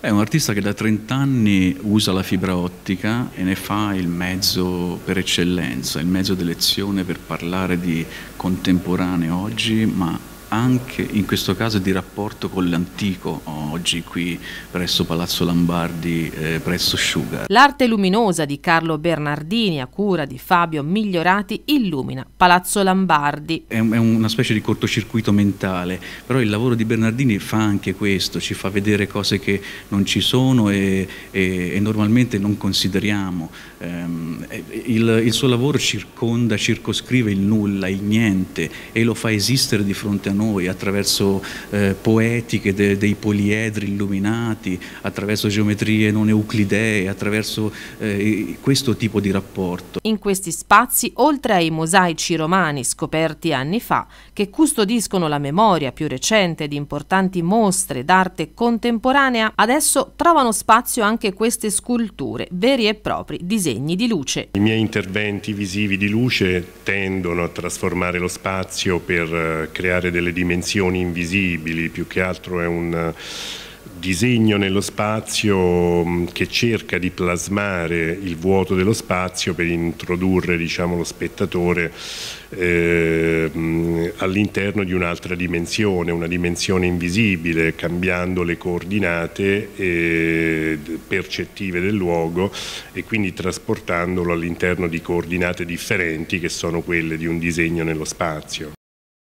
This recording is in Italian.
È un artista che da 30 anni usa la fibra ottica e ne fa il mezzo per eccellenza, il mezzo d'elezione per parlare di contemporaneo oggi, ma anche in questo caso di rapporto con l'antico oggi qui presso Palazzo Lombardi, eh, presso Sugar. L'arte luminosa di Carlo Bernardini a cura di Fabio Migliorati illumina Palazzo Lombardi. È, è una specie di cortocircuito mentale, però il lavoro di Bernardini fa anche questo, ci fa vedere cose che non ci sono e, e, e normalmente non consideriamo. Ehm, il, il suo lavoro circonda, circoscrive il nulla, il niente e lo fa esistere di fronte a noi noi attraverso eh, poetiche de, dei poliedri illuminati, attraverso geometrie non euclidee, attraverso eh, questo tipo di rapporto. In questi spazi, oltre ai mosaici romani scoperti anni fa, che custodiscono la memoria più recente di importanti mostre d'arte contemporanea, adesso trovano spazio anche queste sculture, veri e propri disegni di luce. I miei interventi visivi di luce tendono a trasformare lo spazio per eh, creare delle delle dimensioni invisibili, più che altro è un eh, disegno nello spazio mm, che cerca di plasmare il vuoto dello spazio per introdurre diciamo, lo spettatore eh, mm, all'interno di un'altra dimensione, una dimensione invisibile, cambiando le coordinate eh, percettive del luogo e quindi trasportandolo all'interno di coordinate differenti che sono quelle di un disegno nello spazio.